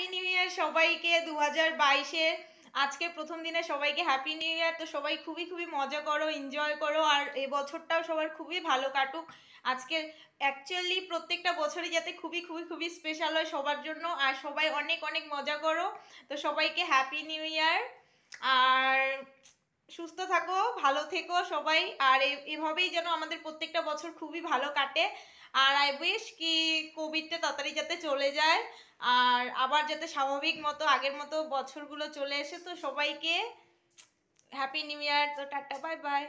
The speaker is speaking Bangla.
হ্যাপি নিউ ইয়ার সবাইকে দু হাজার বাইশে আজকে প্রথম দিনে সবাইকে হ্যাপি নিউ ইয়ার তো সবাই খুবই খুবই মজা করো এনজয় করো আর এ বছরটাও সবার খুবই ভালো কাটুক আজকে অ্যাকচুয়ালি প্রত্যেকটা বছরই যাতে খুবই খুবই খুবই স্পেশাল হয় সবার জন্য আর সবাই অনেক অনেক মজা করো তো সবাইকে হ্যাপি নিউ ইয়ার আর সুস্থ থাকো ভালো থেকো সবাই আর এভাবেই যেন আমাদের প্রত্যেকটা বছর খুবই ভালো কাটে আর আই উইশ কি কোভিডটা তাড়াতাড়ি যাতে চলে যায় আর আবার যাতে স্বাভাবিক মতো আগের মতো বছরগুলো চলে এসে তো সবাইকে হ্যাপি নিউ ইয়ার তো টাটা বাই বাই